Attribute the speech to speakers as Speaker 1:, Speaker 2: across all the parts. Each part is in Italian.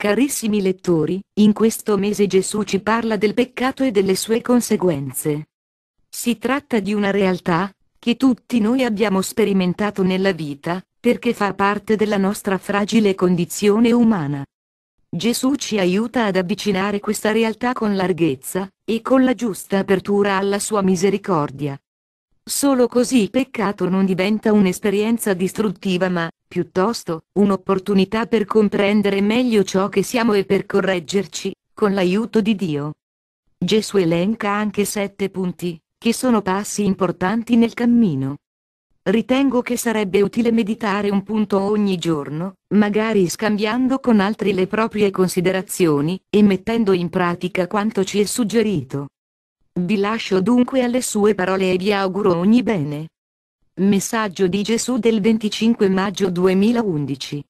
Speaker 1: Carissimi lettori, in questo mese Gesù ci parla del peccato e delle sue conseguenze. Si tratta di una realtà, che tutti noi abbiamo sperimentato nella vita, perché fa parte della nostra fragile condizione umana. Gesù ci aiuta ad avvicinare questa realtà con larghezza, e con la giusta apertura alla sua misericordia. Solo così il peccato non diventa un'esperienza distruttiva ma, piuttosto, un'opportunità per comprendere meglio ciò che siamo e per correggerci, con l'aiuto di Dio. Gesù elenca anche sette punti, che sono passi importanti nel cammino. Ritengo che sarebbe utile meditare un punto ogni giorno, magari scambiando con altri le proprie considerazioni, e mettendo in pratica quanto ci è suggerito. Vi lascio dunque alle sue parole e vi auguro ogni bene. Messaggio di Gesù del 25 maggio 2011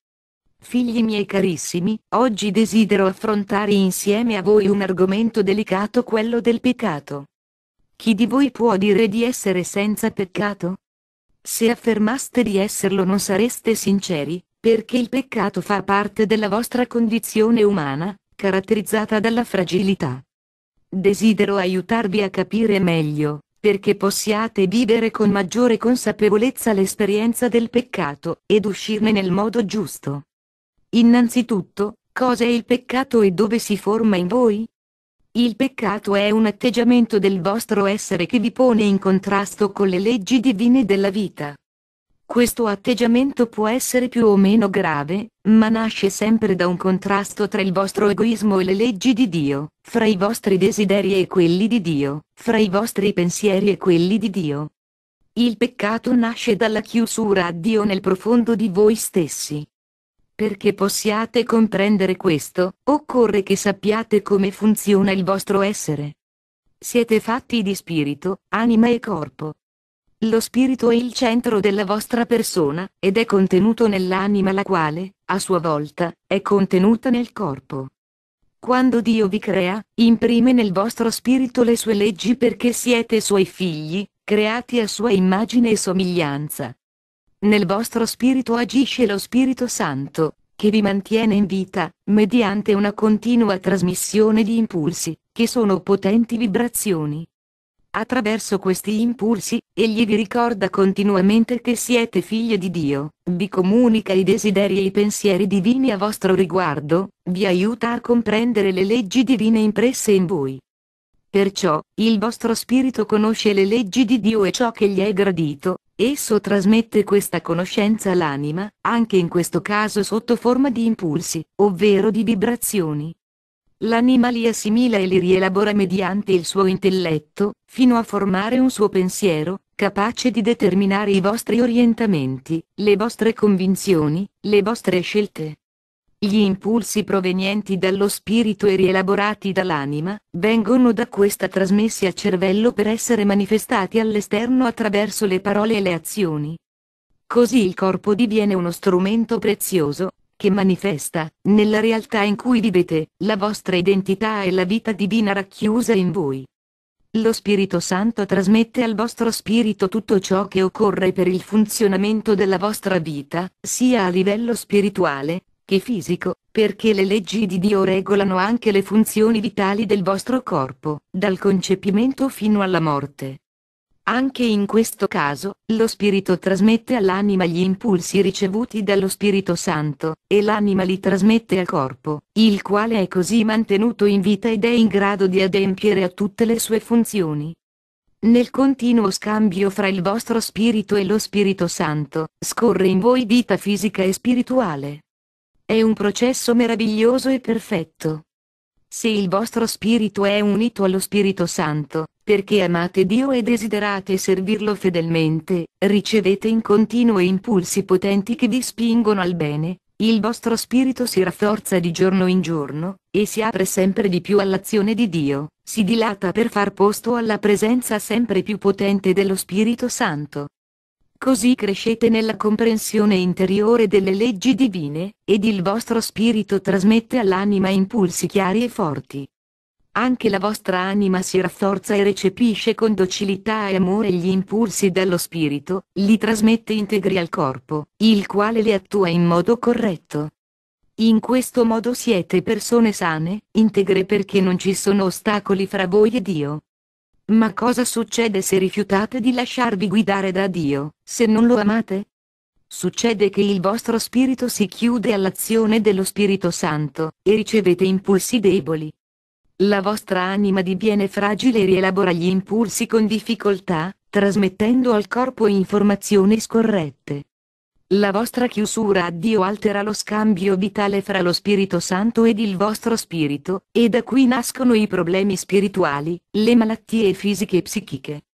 Speaker 1: Figli miei carissimi, oggi desidero affrontare insieme a voi un argomento delicato quello del peccato. Chi di voi può dire di essere senza peccato? Se affermaste di esserlo non sareste sinceri, perché il peccato fa parte della vostra condizione umana, caratterizzata dalla fragilità. Desidero aiutarvi a capire meglio, perché possiate vivere con maggiore consapevolezza l'esperienza del peccato, ed uscirne nel modo giusto. Innanzitutto, cos'è il peccato e dove si forma in voi? Il peccato è un atteggiamento del vostro essere che vi pone in contrasto con le leggi divine della vita. Questo atteggiamento può essere più o meno grave, ma nasce sempre da un contrasto tra il vostro egoismo e le leggi di Dio, fra i vostri desideri e quelli di Dio, fra i vostri pensieri e quelli di Dio. Il peccato nasce dalla chiusura a Dio nel profondo di voi stessi. Perché possiate comprendere questo, occorre che sappiate come funziona il vostro essere. Siete fatti di spirito, anima e corpo. Lo spirito è il centro della vostra persona, ed è contenuto nell'anima la quale, a sua volta, è contenuta nel corpo. Quando Dio vi crea, imprime nel vostro spirito le sue leggi perché siete suoi figli, creati a sua immagine e somiglianza. Nel vostro spirito agisce lo Spirito Santo, che vi mantiene in vita, mediante una continua trasmissione di impulsi, che sono potenti vibrazioni, Attraverso questi impulsi, egli vi ricorda continuamente che siete figli di Dio, vi comunica i desideri e i pensieri divini a vostro riguardo, vi aiuta a comprendere le leggi divine impresse in voi. Perciò, il vostro spirito conosce le leggi di Dio e ciò che gli è gradito, esso trasmette questa conoscenza all'anima, anche in questo caso sotto forma di impulsi, ovvero di vibrazioni. L'animalia assimila e li rielabora mediante il suo intelletto, fino a formare un suo pensiero, capace di determinare i vostri orientamenti, le vostre convinzioni, le vostre scelte. Gli impulsi provenienti dallo spirito e rielaborati dall'anima, vengono da questa trasmessi al cervello per essere manifestati all'esterno attraverso le parole e le azioni. Così il corpo diviene uno strumento prezioso, che manifesta, nella realtà in cui vivete, la vostra identità e la vita divina racchiusa in voi. Lo Spirito Santo trasmette al vostro spirito tutto ciò che occorre per il funzionamento della vostra vita, sia a livello spirituale, che fisico, perché le leggi di Dio regolano anche le funzioni vitali del vostro corpo, dal concepimento fino alla morte. Anche in questo caso, lo Spirito trasmette all'anima gli impulsi ricevuti dallo Spirito Santo, e l'anima li trasmette al corpo, il quale è così mantenuto in vita ed è in grado di adempiere a tutte le sue funzioni. Nel continuo scambio fra il vostro spirito e lo Spirito Santo, scorre in voi vita fisica e spirituale. È un processo meraviglioso e perfetto. Se il vostro spirito è unito allo Spirito Santo, perché amate Dio e desiderate servirlo fedelmente, ricevete in continuo impulsi potenti che vi spingono al bene, il vostro spirito si rafforza di giorno in giorno, e si apre sempre di più all'azione di Dio, si dilata per far posto alla presenza sempre più potente dello Spirito Santo. Così crescete nella comprensione interiore delle leggi divine, ed il vostro spirito trasmette all'anima impulsi chiari e forti. Anche la vostra anima si rafforza e recepisce con docilità e amore gli impulsi dello spirito, li trasmette integri al corpo, il quale li attua in modo corretto. In questo modo siete persone sane, integre perché non ci sono ostacoli fra voi e Dio. Ma cosa succede se rifiutate di lasciarvi guidare da Dio, se non lo amate? Succede che il vostro spirito si chiude all'azione dello Spirito Santo, e ricevete impulsi deboli. La vostra anima diviene fragile e rielabora gli impulsi con difficoltà, trasmettendo al corpo informazioni scorrette. La vostra chiusura a Dio altera lo scambio vitale fra lo Spirito Santo ed il vostro spirito, e da qui nascono i problemi spirituali, le malattie fisiche e psichiche.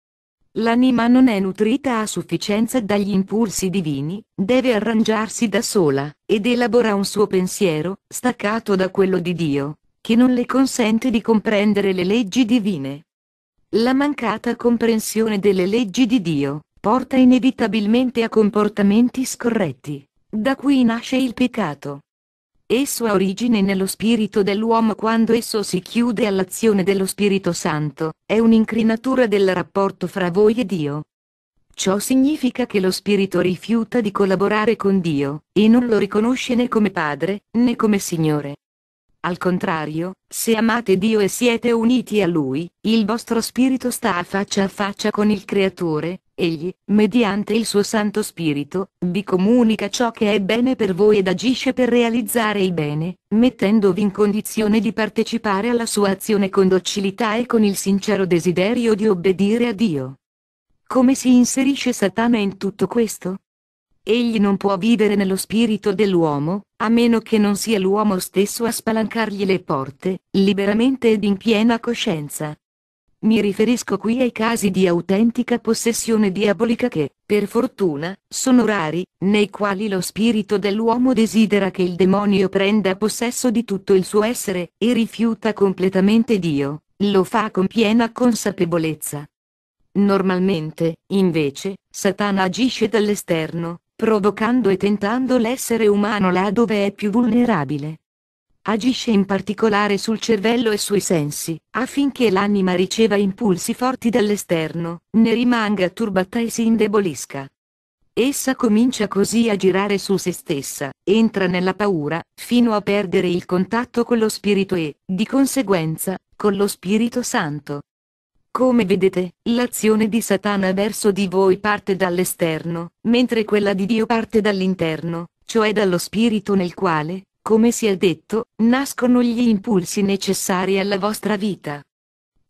Speaker 1: L'anima non è nutrita a sufficienza dagli impulsi divini, deve arrangiarsi da sola, ed elabora un suo pensiero, staccato da quello di Dio, che non le consente di comprendere le leggi divine. La mancata comprensione delle leggi di Dio, porta inevitabilmente a comportamenti scorretti. Da qui nasce il peccato. Esso ha origine nello spirito dell'uomo quando esso si chiude all'azione dello Spirito Santo, è un'incrinatura del rapporto fra voi e Dio. Ciò significa che lo spirito rifiuta di collaborare con Dio, e non lo riconosce né come Padre, né come Signore. Al contrario, se amate Dio e siete uniti a Lui, il vostro spirito sta a faccia a faccia con il Creatore, Egli, mediante il suo Santo Spirito, vi comunica ciò che è bene per voi ed agisce per realizzare il bene, mettendovi in condizione di partecipare alla sua azione con docilità e con il sincero desiderio di obbedire a Dio. Come si inserisce Satana in tutto questo? Egli non può vivere nello spirito dell'uomo, a meno che non sia l'uomo stesso a spalancargli le porte, liberamente ed in piena coscienza. Mi riferisco qui ai casi di autentica possessione diabolica che, per fortuna, sono rari, nei quali lo spirito dell'uomo desidera che il demonio prenda possesso di tutto il suo essere, e rifiuta completamente Dio, lo fa con piena consapevolezza. Normalmente, invece, Satana agisce dall'esterno, provocando e tentando l'essere umano là dove è più vulnerabile Agisce in particolare sul cervello e sui sensi, affinché l'anima riceva impulsi forti dall'esterno, ne rimanga turbata e si indebolisca. Essa comincia così a girare su se stessa, entra nella paura, fino a perdere il contatto con lo Spirito e, di conseguenza, con lo Spirito Santo. Come vedete, l'azione di Satana verso di voi parte dall'esterno, mentre quella di Dio parte dall'interno, cioè dallo Spirito nel quale, come si è detto, nascono gli impulsi necessari alla vostra vita.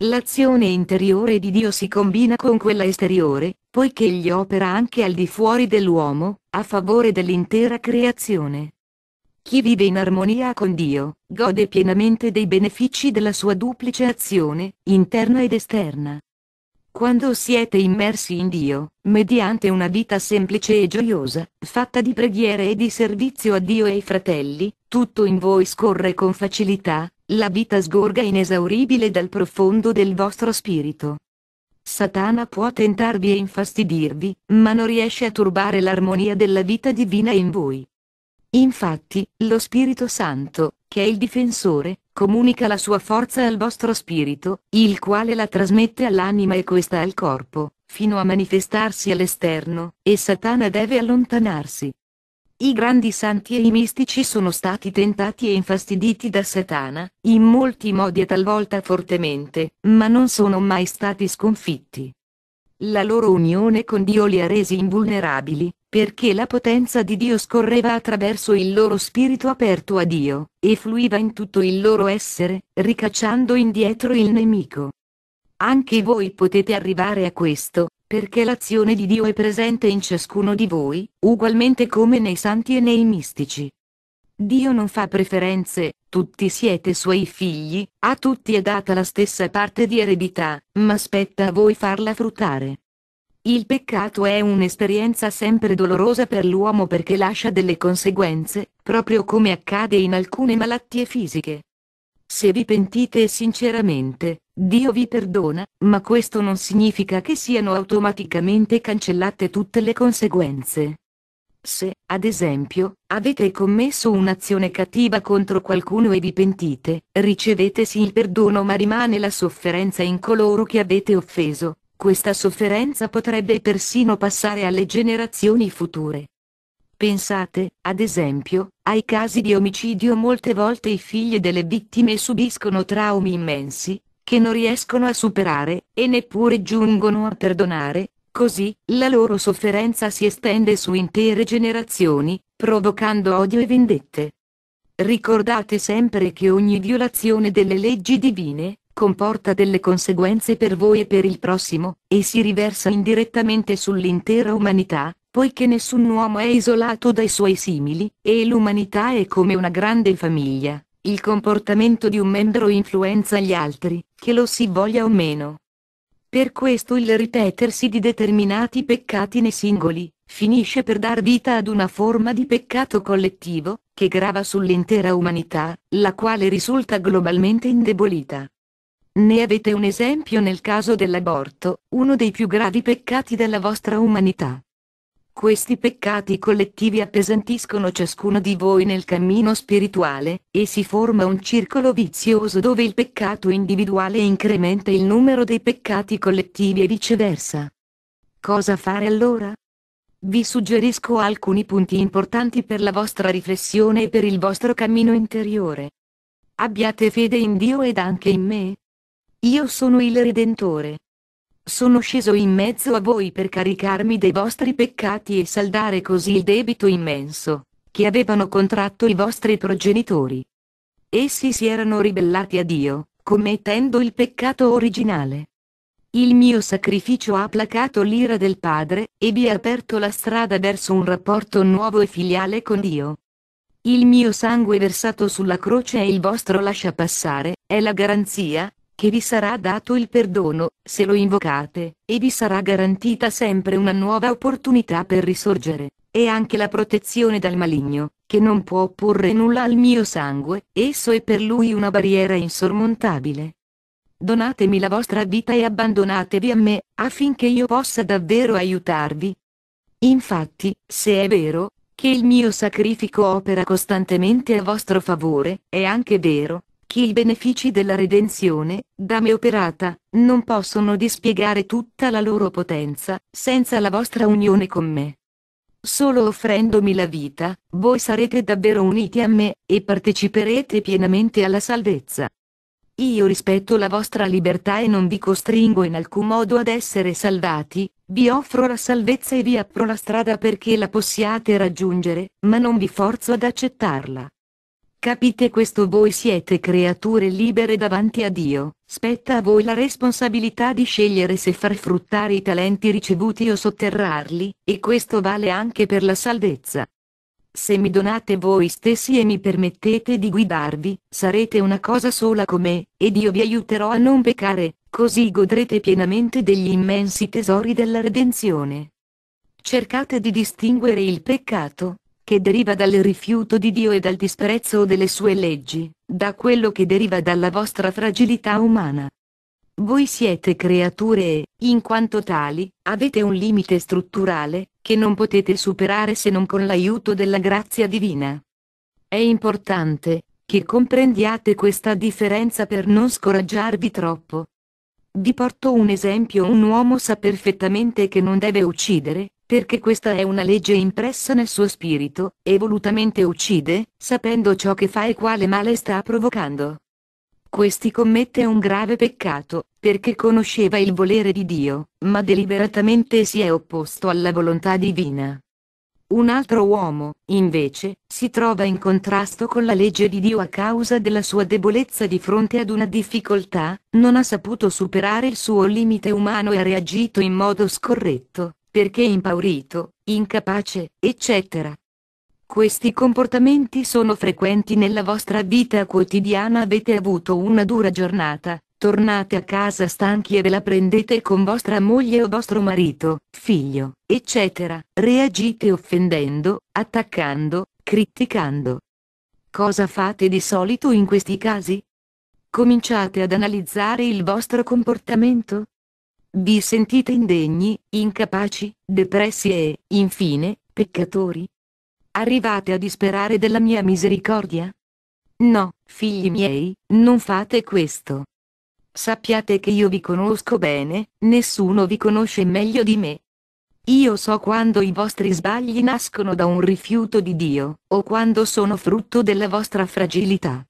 Speaker 1: L'azione interiore di Dio si combina con quella esteriore, poiché egli opera anche al di fuori dell'uomo, a favore dell'intera creazione. Chi vive in armonia con Dio, gode pienamente dei benefici della sua duplice azione, interna ed esterna. Quando siete immersi in Dio, mediante una vita semplice e gioiosa, fatta di preghiere e di servizio a Dio e ai fratelli, tutto in voi scorre con facilità, la vita sgorga inesauribile dal profondo del vostro spirito. Satana può tentarvi e infastidirvi, ma non riesce a turbare l'armonia della vita divina in voi. Infatti, lo Spirito Santo, che è il difensore, comunica la sua forza al vostro spirito, il quale la trasmette all'anima e questa al corpo, fino a manifestarsi all'esterno, e Satana deve allontanarsi. I grandi santi e i mistici sono stati tentati e infastiditi da Satana, in molti modi e talvolta fortemente, ma non sono mai stati sconfitti. La loro unione con Dio li ha resi invulnerabili, perché la potenza di Dio scorreva attraverso il loro spirito aperto a Dio, e fluiva in tutto il loro essere, ricacciando indietro il nemico. Anche voi potete arrivare a questo, perché l'azione di Dio è presente in ciascuno di voi, ugualmente come nei santi e nei mistici. Dio non fa preferenze, tutti siete suoi figli, a tutti è data la stessa parte di eredità, ma spetta a voi farla fruttare. Il peccato è un'esperienza sempre dolorosa per l'uomo perché lascia delle conseguenze, proprio come accade in alcune malattie fisiche. Se vi pentite sinceramente, Dio vi perdona, ma questo non significa che siano automaticamente cancellate tutte le conseguenze. Se, ad esempio, avete commesso un'azione cattiva contro qualcuno e vi pentite, ricevete sì il perdono ma rimane la sofferenza in coloro che avete offeso, questa sofferenza potrebbe persino passare alle generazioni future. Pensate, ad esempio, ai casi di omicidio molte volte i figli delle vittime subiscono traumi immensi, che non riescono a superare, e neppure giungono a perdonare, così, la loro sofferenza si estende su intere generazioni, provocando odio e vendette. Ricordate sempre che ogni violazione delle leggi divine, comporta delle conseguenze per voi e per il prossimo, e si riversa indirettamente sull'intera umanità, poiché nessun uomo è isolato dai suoi simili, e l'umanità è come una grande famiglia. Il comportamento di un membro influenza gli altri, che lo si voglia o meno. Per questo il ripetersi di determinati peccati nei singoli, finisce per dar vita ad una forma di peccato collettivo, che grava sull'intera umanità, la quale risulta globalmente indebolita. Ne avete un esempio nel caso dell'aborto, uno dei più gravi peccati della vostra umanità. Questi peccati collettivi appesantiscono ciascuno di voi nel cammino spirituale, e si forma un circolo vizioso dove il peccato individuale incrementa il numero dei peccati collettivi e viceversa. Cosa fare allora? Vi suggerisco alcuni punti importanti per la vostra riflessione e per il vostro cammino interiore. Abbiate fede in Dio ed anche in me. Io sono il Redentore. Sono sceso in mezzo a voi per caricarmi dei vostri peccati e saldare così il debito immenso che avevano contratto i vostri progenitori. Essi si erano ribellati a Dio, commettendo il peccato originale. Il mio sacrificio ha placato l'ira del Padre, e vi ha aperto la strada verso un rapporto nuovo e filiale con Dio. Il mio sangue versato sulla croce e il vostro lascia passare, è la garanzia, che vi sarà dato il perdono, se lo invocate, e vi sarà garantita sempre una nuova opportunità per risorgere, e anche la protezione dal maligno, che non può opporre nulla al mio sangue, esso è per lui una barriera insormontabile. Donatemi la vostra vita e abbandonatevi a me, affinché io possa davvero aiutarvi. Infatti, se è vero, che il mio sacrifico opera costantemente a vostro favore, è anche vero, chi i benefici della redenzione, da me operata, non possono dispiegare tutta la loro potenza, senza la vostra unione con me. Solo offrendomi la vita, voi sarete davvero uniti a me, e parteciperete pienamente alla salvezza. Io rispetto la vostra libertà e non vi costringo in alcun modo ad essere salvati, vi offro la salvezza e vi apro la strada perché la possiate raggiungere, ma non vi forzo ad accettarla. Capite questo voi siete creature libere davanti a Dio, spetta a voi la responsabilità di scegliere se far fruttare i talenti ricevuti o sotterrarli, e questo vale anche per la salvezza. Se mi donate voi stessi e mi permettete di guidarvi, sarete una cosa sola con me, ed io vi aiuterò a non peccare, così godrete pienamente degli immensi tesori della redenzione. Cercate di distinguere il peccato, che deriva dal rifiuto di Dio e dal disprezzo delle sue leggi, da quello che deriva dalla vostra fragilità umana. Voi siete creature e, in quanto tali, avete un limite strutturale, che non potete superare se non con l'aiuto della grazia divina. È importante, che comprendiate questa differenza per non scoraggiarvi troppo. Vi porto un esempio un uomo sa perfettamente che non deve uccidere, perché questa è una legge impressa nel suo spirito, e volutamente uccide, sapendo ciò che fa e quale male sta provocando. Questi commette un grave peccato, perché conosceva il volere di Dio, ma deliberatamente si è opposto alla volontà divina. Un altro uomo, invece, si trova in contrasto con la legge di Dio a causa della sua debolezza di fronte ad una difficoltà, non ha saputo superare il suo limite umano e ha reagito in modo scorretto, perché impaurito, incapace, eccetera. Questi comportamenti sono frequenti nella vostra vita quotidiana avete avuto una dura giornata, tornate a casa stanchi e ve la prendete con vostra moglie o vostro marito, figlio, eccetera, reagite offendendo, attaccando, criticando. Cosa fate di solito in questi casi? Cominciate ad analizzare il vostro comportamento? Vi sentite indegni, incapaci, depressi e, infine, peccatori? Arrivate a disperare della mia misericordia? No, figli miei, non fate questo. Sappiate che io vi conosco bene, nessuno vi conosce meglio di me. Io so quando i vostri sbagli nascono da un rifiuto di Dio, o quando sono frutto della vostra fragilità.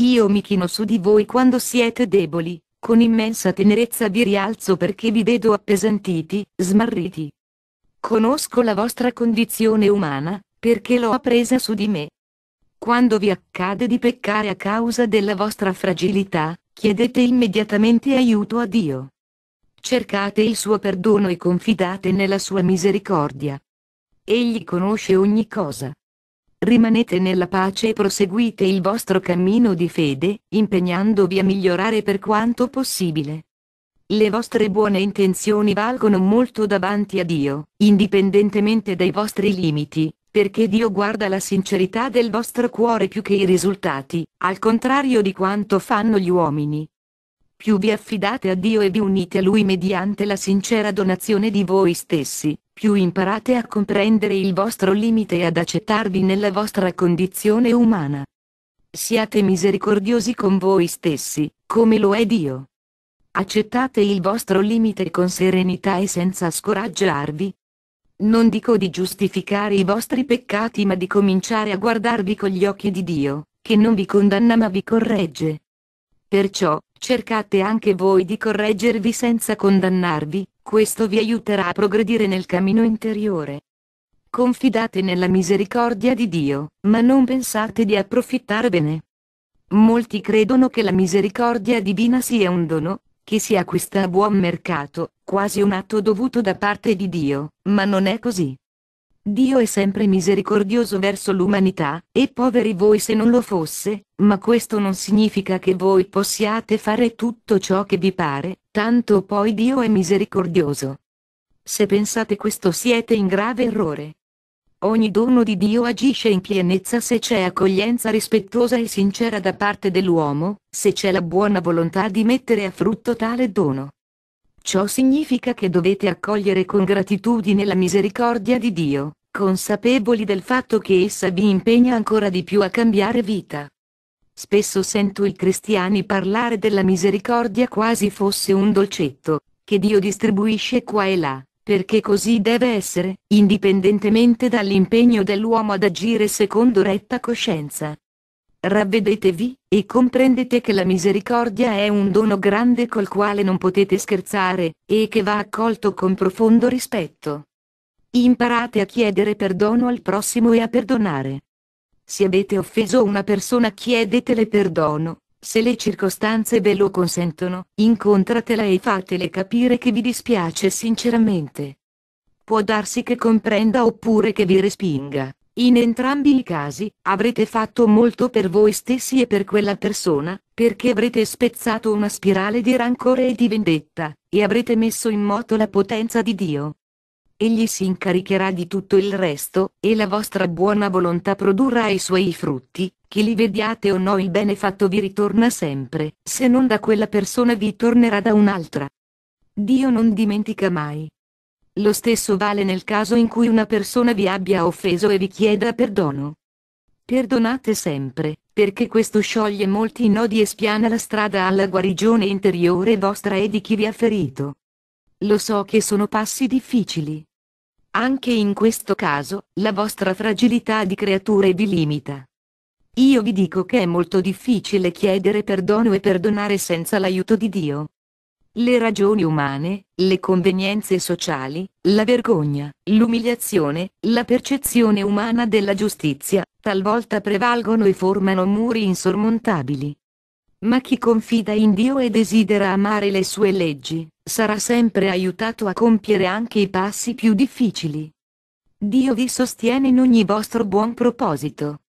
Speaker 1: Io mi chino su di voi quando siete deboli, con immensa tenerezza vi rialzo perché vi vedo appesantiti, smarriti. Conosco la vostra condizione umana, perché l'ho appresa su di me. Quando vi accade di peccare a causa della vostra fragilità, chiedete immediatamente aiuto a Dio. Cercate il suo perdono e confidate nella sua misericordia. Egli conosce ogni cosa rimanete nella pace e proseguite il vostro cammino di fede, impegnandovi a migliorare per quanto possibile. Le vostre buone intenzioni valgono molto davanti a Dio, indipendentemente dai vostri limiti, perché Dio guarda la sincerità del vostro cuore più che i risultati, al contrario di quanto fanno gli uomini, più vi affidate a Dio e vi unite a Lui mediante la sincera donazione di voi stessi, più imparate a comprendere il vostro limite e ad accettarvi nella vostra condizione umana. Siate misericordiosi con voi stessi, come lo è Dio. Accettate il vostro limite con serenità e senza scoraggiarvi. Non dico di giustificare i vostri peccati ma di cominciare a guardarvi con gli occhi di Dio, che non vi condanna ma vi corregge. Perciò, Cercate anche voi di correggervi senza condannarvi, questo vi aiuterà a progredire nel cammino interiore. Confidate nella misericordia di Dio, ma non pensate di approfittarvene. Molti credono che la misericordia divina sia un dono, che si acquista a buon mercato, quasi un atto dovuto da parte di Dio, ma non è così. Dio è sempre misericordioso verso l'umanità, e poveri voi se non lo fosse, ma questo non significa che voi possiate fare tutto ciò che vi pare, tanto poi Dio è misericordioso. Se pensate questo siete in grave errore. Ogni dono di Dio agisce in pienezza se c'è accoglienza rispettosa e sincera da parte dell'uomo, se c'è la buona volontà di mettere a frutto tale dono. Ciò significa che dovete accogliere con gratitudine la misericordia di Dio, consapevoli del fatto che essa vi impegna ancora di più a cambiare vita. Spesso sento i cristiani parlare della misericordia quasi fosse un dolcetto, che Dio distribuisce qua e là, perché così deve essere, indipendentemente dall'impegno dell'uomo ad agire secondo retta coscienza. Ravvedetevi, e comprendete che la misericordia è un dono grande col quale non potete scherzare, e che va accolto con profondo rispetto. Imparate a chiedere perdono al prossimo e a perdonare. Se avete offeso una persona chiedetele perdono, se le circostanze ve lo consentono, incontratela e fatele capire che vi dispiace sinceramente. Può darsi che comprenda oppure che vi respinga. In entrambi i casi, avrete fatto molto per voi stessi e per quella persona, perché avrete spezzato una spirale di rancore e di vendetta, e avrete messo in moto la potenza di Dio egli si incaricherà di tutto il resto, e la vostra buona volontà produrrà i suoi frutti, che li vediate o no il bene fatto vi ritorna sempre, se non da quella persona vi tornerà da un'altra. Dio non dimentica mai. Lo stesso vale nel caso in cui una persona vi abbia offeso e vi chieda perdono. Perdonate sempre, perché questo scioglie molti nodi e spiana la strada alla guarigione interiore vostra e di chi vi ha ferito. Lo so che sono passi difficili, anche in questo caso, la vostra fragilità di creature vi limita. Io vi dico che è molto difficile chiedere perdono e perdonare senza l'aiuto di Dio. Le ragioni umane, le convenienze sociali, la vergogna, l'umiliazione, la percezione umana della giustizia, talvolta prevalgono e formano muri insormontabili. Ma chi confida in Dio e desidera amare le sue leggi, sarà sempre aiutato a compiere anche i passi più difficili. Dio vi sostiene in ogni vostro buon proposito.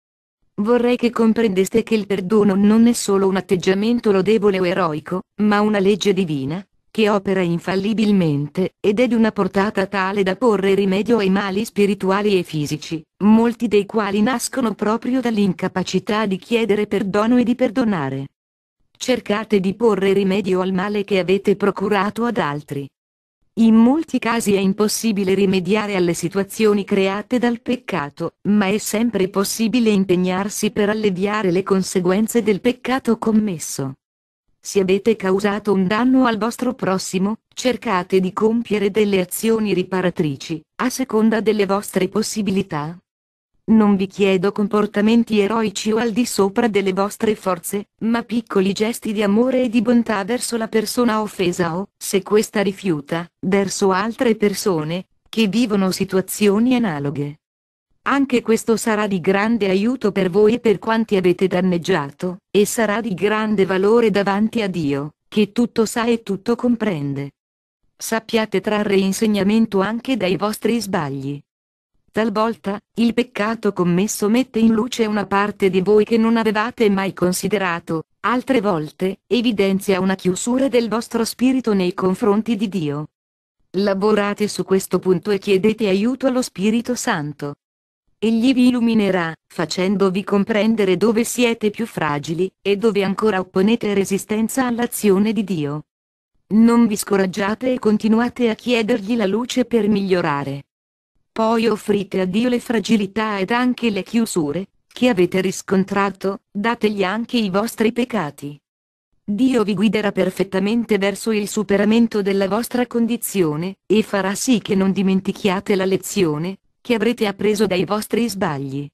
Speaker 1: Vorrei che comprendeste che il perdono non è solo un atteggiamento lodevole o eroico, ma una legge divina, che opera infallibilmente, ed è di una portata tale da porre rimedio ai mali spirituali e fisici, molti dei quali nascono proprio dall'incapacità di chiedere perdono e di perdonare cercate di porre rimedio al male che avete procurato ad altri. In molti casi è impossibile rimediare alle situazioni create dal peccato, ma è sempre possibile impegnarsi per alleviare le conseguenze del peccato commesso. Se avete causato un danno al vostro prossimo, cercate di compiere delle azioni riparatrici, a seconda delle vostre possibilità, non vi chiedo comportamenti eroici o al di sopra delle vostre forze, ma piccoli gesti di amore e di bontà verso la persona offesa o, se questa rifiuta, verso altre persone, che vivono situazioni analoghe. Anche questo sarà di grande aiuto per voi e per quanti avete danneggiato, e sarà di grande valore davanti a Dio, che tutto sa e tutto comprende. Sappiate trarre insegnamento anche dai vostri sbagli. Talvolta, il peccato commesso mette in luce una parte di voi che non avevate mai considerato, altre volte, evidenzia una chiusura del vostro spirito nei confronti di Dio. Lavorate su questo punto e chiedete aiuto allo Spirito Santo. Egli vi illuminerà, facendovi comprendere dove siete più fragili, e dove ancora opponete resistenza all'azione di Dio. Non vi scoraggiate e continuate a chiedergli la luce per migliorare. Poi offrite a Dio le fragilità ed anche le chiusure, che avete riscontrato, dategli anche i vostri peccati. Dio vi guiderà perfettamente verso il superamento della vostra condizione, e farà sì che non dimentichiate la lezione, che avrete appreso dai vostri sbagli.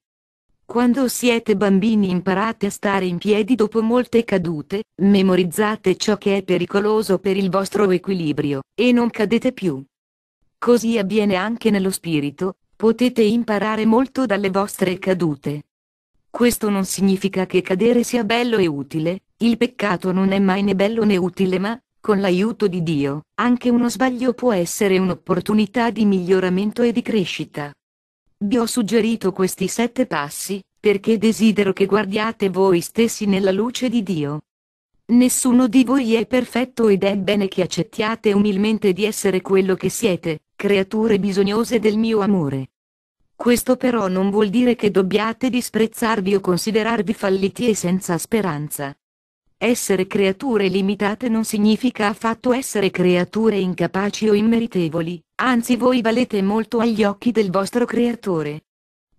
Speaker 1: Quando siete bambini imparate a stare in piedi dopo molte cadute, memorizzate ciò che è pericoloso per il vostro equilibrio, e non cadete più. Così avviene anche nello spirito, potete imparare molto dalle vostre cadute. Questo non significa che cadere sia bello e utile, il peccato non è mai né bello né utile ma, con l'aiuto di Dio, anche uno sbaglio può essere un'opportunità di miglioramento e di crescita. Vi ho suggerito questi sette passi, perché desidero che guardiate voi stessi nella luce di Dio. Nessuno di voi è perfetto ed è bene che accettiate umilmente di essere quello che siete, creature bisognose del mio amore. Questo però non vuol dire che dobbiate disprezzarvi o considerarvi falliti e senza speranza. Essere creature limitate non significa affatto essere creature incapaci o immeritevoli, anzi voi valete molto agli occhi del vostro creatore.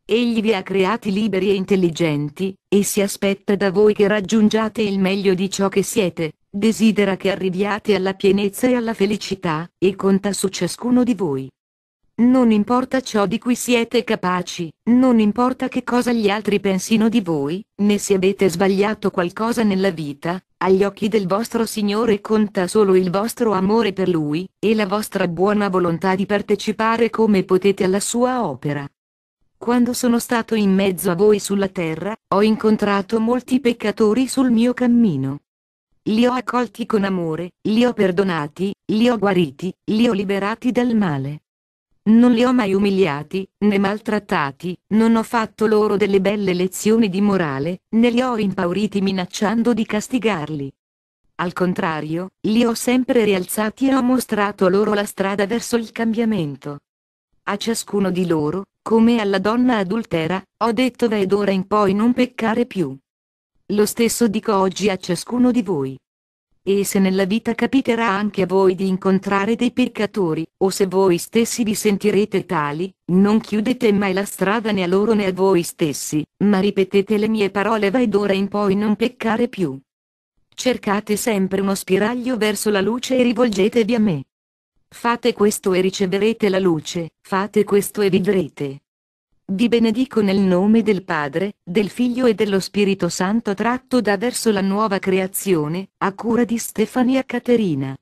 Speaker 1: Egli vi ha creati liberi e intelligenti, e si aspetta da voi che raggiungiate il meglio di ciò che siete, Desidera che arriviate alla pienezza e alla felicità, e conta su ciascuno di voi. Non importa ciò di cui siete capaci, non importa che cosa gli altri pensino di voi, né se avete sbagliato qualcosa nella vita, agli occhi del vostro Signore conta solo il vostro amore per Lui, e la vostra buona volontà di partecipare come potete alla sua opera. Quando sono stato in mezzo a voi sulla terra, ho incontrato molti peccatori sul mio cammino li ho accolti con amore, li ho perdonati, li ho guariti, li ho liberati dal male. Non li ho mai umiliati, né maltrattati, non ho fatto loro delle belle lezioni di morale, né li ho impauriti minacciando di castigarli. Al contrario, li ho sempre rialzati e ho mostrato loro la strada verso il cambiamento. A ciascuno di loro, come alla donna adultera, ho detto da ed ora in poi non peccare più. Lo stesso dico oggi a ciascuno di voi. E se nella vita capiterà anche a voi di incontrare dei peccatori, o se voi stessi vi sentirete tali, non chiudete mai la strada né a loro né a voi stessi, ma ripetete le mie parole vai d'ora in poi non peccare più. Cercate sempre uno spiraglio verso la luce e rivolgetevi a me. Fate questo e riceverete la luce, fate questo e vivrete. Vi benedico nel nome del Padre, del Figlio e dello Spirito Santo tratto da verso la nuova creazione, a cura di Stefania Caterina.